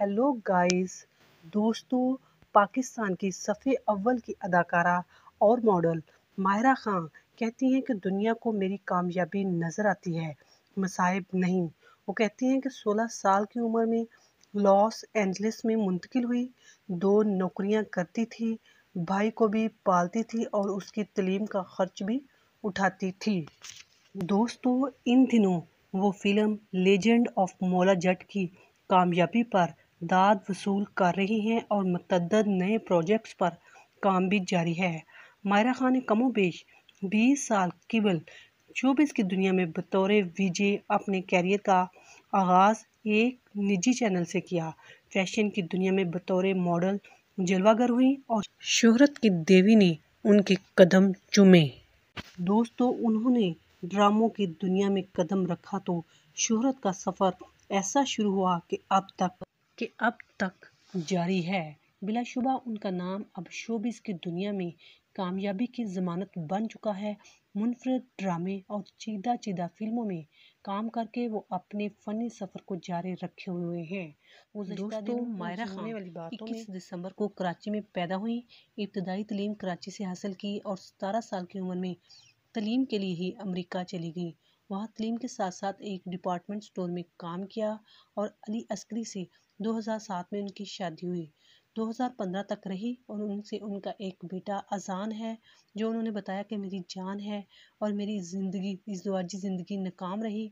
hello guys दोस्तों पाकिस्तान की सफ़े अव्वल की अदाकारा और मॉडल माहिरा खां कहती हैं कि दुनिया को मेरी कामयाबी नज़र आती है मसाइब नहीं वो कहती हैं कि 16 साल की उम्र में लॉस एंजलिस में मुंतकिल हुई दो नौकरियां करती थी भाई को भी पालती थी और उसकी तलीम का खर्च भी उठाती थी दोस्तों इन दिनों वो फिल्म लेजेंड ऑफ मोला जट की कामयाबी पर दाद वसूल कर रही हैं और मतद नए प्रोजेक्ट्स पर काम भी जारी है मायरा खान ने कमो बेश बीस साल केवल चौबीस की दुनिया में बतौर विजय अपने कैरियर का आगाज़ एक निजी चैनल से किया फैशन की दुनिया में बतौर मॉडल जलवागर हुई और शोहरत की देवी ने उनके कदम चूमे दोस्तों उन्होंने ड्रामों की दुनिया में कदम रखा तो शोहरत का सफ़र ऐसा शुरू हुआ कि अब तक कि अब तक जारी है बिलाशुबा उनका नाम अब शोबिस की दुनिया में कामयाबी की जमानत बन चुका है मुनफरद ड्रामे और चीदा चीदा फिल्मों में काम करके वो अपने फनी सफ़र को जारी रखे हुए हैं दोस्तों मायरा खान वाली बात इक्कीस दिसंबर को कराची में पैदा हुई इब्तदाई तलीम कराची से हासिल की और सतारह साल की उम्र में तलीम के लिए ही अमरीका चली गई वहाँ तलीम के साथ साथ एक डिपार्टमेंट स्टोर में काम किया और अली अस्करी से 2007 में उनकी शादी हुई 2015 तक रही और उनसे उनका एक बेटा अजान है जो उन्होंने बताया कि मेरी जान है और मेरी ज़िंदगी इस दुआजी ज़िंदगी नाकाम रही